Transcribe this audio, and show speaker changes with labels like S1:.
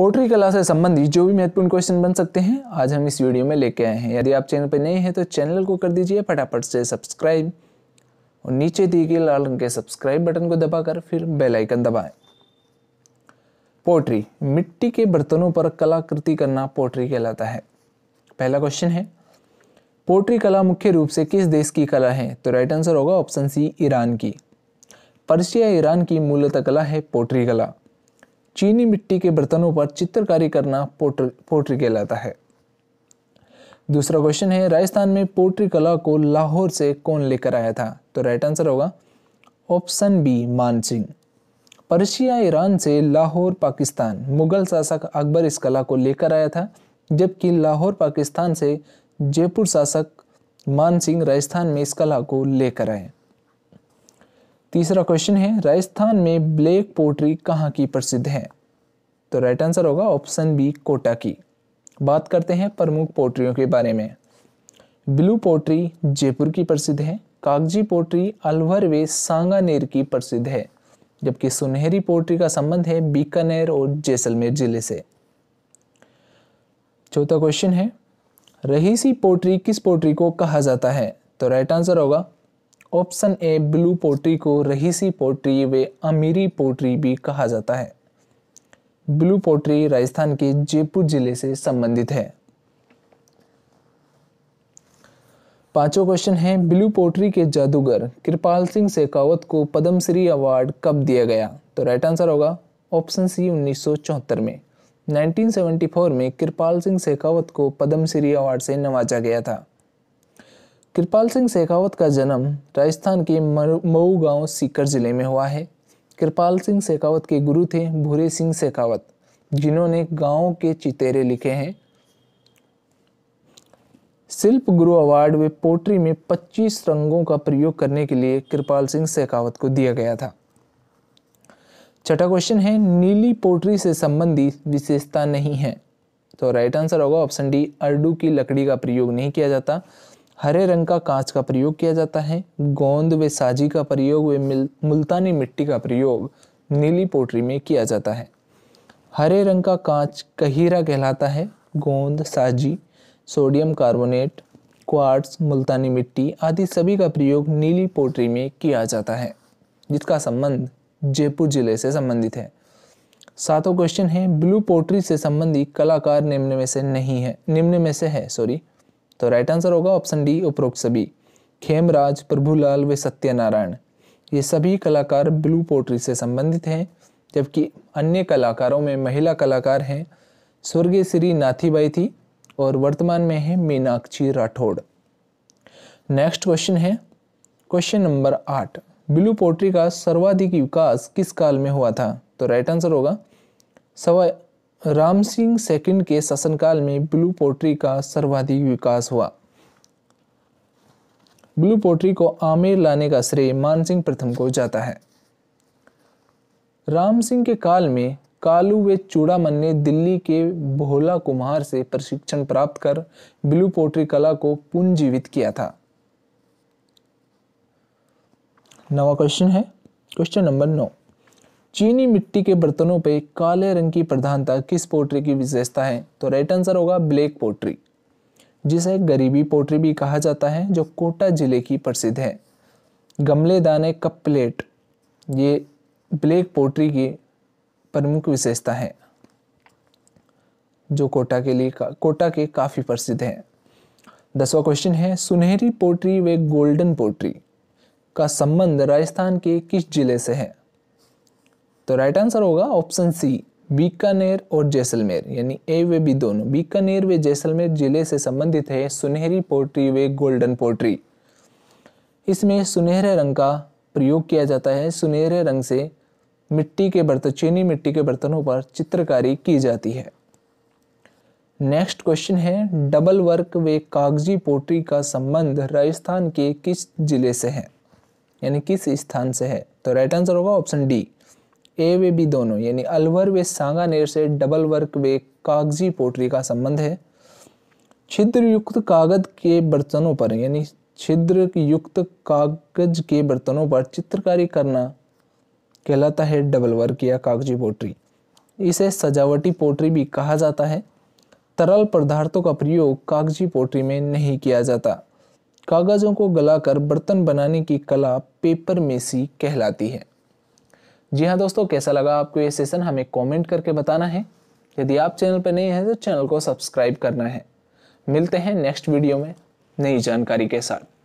S1: pottery कला से संबंधित जो भी महत्वपूर्ण क्वेश्चन बन सकते हैं आज हम इस वीडियो में लेके आए हैं यदि आप चैनल पर नए हैं तो चैनल को कर दीजिए फटाफट से सब्सक्राइब और नीचे दिए गए लाल रंग के सब्सक्राइब बटन को दबाकर फिर बेल आइकन दबाएं पोट्री मिट्टी के बर्तनों पर कलाकृति करना पोट्री कहलाता है पहला क्वेश्चन है पोट्री कला मुख्य रूप से किस देश की कला है तो राइट आंसर होगा ऑप्शन सी ईरान की पर्शिया ईरान की मूलतः कला है पोट्री कला चीनी मिट्टी के बर्तनों पर चित्रकारी करना पोट्री पोट्री कहलाता है दूसरा क्वेश्चन है राजस्थान में पोट्री कला को लाहौर से कौन लेकर आया था तो राइट आंसर होगा option B Man Singh Persia Iran से लाहौर पाकिस्तान मुगल शासक अकबर इस कला को लेकर आया था जबकि लाहौर पाकिस्तान से जयपुर शासक मान सिंह राजस्थान में इस कला को लेकर आए तीसरा क्वेश्चन है राजस्थान में ब्लैक पोट्री कहाँ की प्रसिद्ध है तो राइट आंसर होगा ऑप्शन बी कोटा की बात करते हैं प्रमुख पोट्रियों के बारे में ब्लू पोट्री जयपुर की प्रसिद्ध है कागजी पोट्री अलवर वे सांगानेर की प्रसिद्ध है जबकि सुनहरी पोट्री का संबंध है बीकानेर और जैसलमेर जिले से चौथा क्वेश्चन है रहीसी पोट्री किस पोट्री को कहा जाता है तो राइट आंसर होगा ऑप्शन ए ब्लू पोट्री को रहीसी पोट्री वे अमीरी पोट्री भी कहा जाता है ब्लू पोट्री राजस्थान के जयपुर जिले से संबंधित है पांचवा क्वेश्चन है ब्लू पोट्री के जादूगर कृपाल सिंह शेखावत को पद्मश्री अवार्ड कब दिया गया तो राइट आंसर होगा ऑप्शन सी उन्नीस में 1974 में कृपाल सिंह शेखावत को पद्मश्री अवार्ड से नवाजा गया था कृपाल सिंह शेखावत का जन्म राजस्थान के मऊ गांव सीकर जिले में हुआ है कृपाल सिंह शेखावत के गुरु थे भूरे सिंह शेखावत जिन्होंने गांव के चितेरे लिखे हैं शिल्प गुरु अवार्ड वे पोट्री में 25 रंगों का प्रयोग करने के लिए कृपाल सिंह शेखावत को दिया गया था छठा क्वेश्चन है नीली पोट्री से संबंधित विशेषता नहीं है तो राइट आंसर होगा ऑप्शन डी अर्डू की लकड़ी का प्रयोग नहीं किया जाता हरे रंग का कांच का प्रयोग किया जाता है गोंद व साजी का प्रयोग व मुल्तानी मिट्टी का प्रयोग नीली पोटरी में किया जाता है हरे रंग का कांच कहीरा कहलाता है गोंद साजी सोडियम कार्बोनेट क्वार्ट्स मुल्तानी मिट्टी आदि सभी का प्रयोग नीली पोटरी में किया जाता है जिसका संबंध जयपुर जिले से संबंधित है सातों क्वेश्चन है ब्लू पोट्री से संबंधित कलाकार निम्न में से नहीं है निम्न में से है सॉरी तो राइट आंसर होगा ऑप्शन डी उपरोक्त सभी खेमराज प्रभुलाल व सत्यनारायण ये सभी कलाकार ब्लू पोट्री से संबंधित हैं जबकि अन्य कलाकारों में महिला कलाकार हैं स्वर्गीय श्री नाथीबाई थी और वर्तमान में है मीनाक्षी राठौड़ नेक्स्ट क्वेश्चन है क्वेश्चन नंबर आठ ब्लू पोट्री का सर्वाधिक विकास किस काल में हुआ था तो राइट आंसर होगा सवा राम सिंह सेकेंड के शासनकाल में ब्लू पोट्री का सर्वाधिक विकास हुआ ब्लू पोट्री को आमेर लाने का श्रेय मानसिंह प्रथम को जाता है राम सिंह के काल में कालू वे चूड़ामन ने दिल्ली के भोला कुमार से प्रशिक्षण प्राप्त कर ब्लू पोट्री कला को पुनर्जीवित किया था नवा क्वेश्चन है क्वेश्चन नंबर नौ चीनी मिट्टी के बर्तनों पे काले रंग की प्रधानता किस पोट्री की विशेषता है तो राइट आंसर होगा ब्लैक पोट्री जिसे गरीबी पोट्री भी कहा जाता है जो कोटा जिले की प्रसिद्ध है गमले दाने कप प्लेट ये ब्लैक पोट्री की प्रमुख विशेषता है जो कोटा के लिए कोटा के काफ़ी प्रसिद्ध हैं दसवा क्वेश्चन है सुनहरी पोट्री व गोल्डन पोट्री का संबंध राजस्थान के किस जिले से है तो राइट आंसर होगा ऑप्शन सी बीकानेर और जैसलमेर यानी ए वे बी दोनों बीकानेर वे जैसलमेर जिले से संबंधित है सुनहरी पोल्ट्री वे गोल्डन पोल्ट्री इसमें सुनहरे रंग का प्रयोग किया जाता है सुनहरे रंग से मिट्टी के बर्तन चीनी मिट्टी के बर्तनों पर चित्रकारी की जाती है नेक्स्ट क्वेश्चन है डबल वर्क वे कागजी पोल्ट्री का संबंध राजस्थान के किस जिले से है यानी किस स्थान से है तो राइट आंसर होगा ऑप्शन डी ए वे बी दोनों यानी अलवर वे सांगानेर से डबल वर्क वे कागजी पोटरी का संबंध है छिद्र युक्त कागज के बर्तनों पर यानी छिद्र युक्त कागज के बर्तनों पर चित्रकारी करना कहलाता है डबल वर्क या कागजी पोटरी इसे सजावटी पोटरी भी कहा जाता है तरल पदार्थों का प्रयोग कागजी पोटरी में नहीं किया जाता कागजों को गलाकर बर्तन बनाने की कला पेपर मेसी कहलाती है जी हाँ दोस्तों कैसा लगा आपको ये सेशन हमें कमेंट करके बताना है यदि आप चैनल पर नए हैं तो चैनल को सब्सक्राइब करना है मिलते हैं नेक्स्ट वीडियो में नई जानकारी के साथ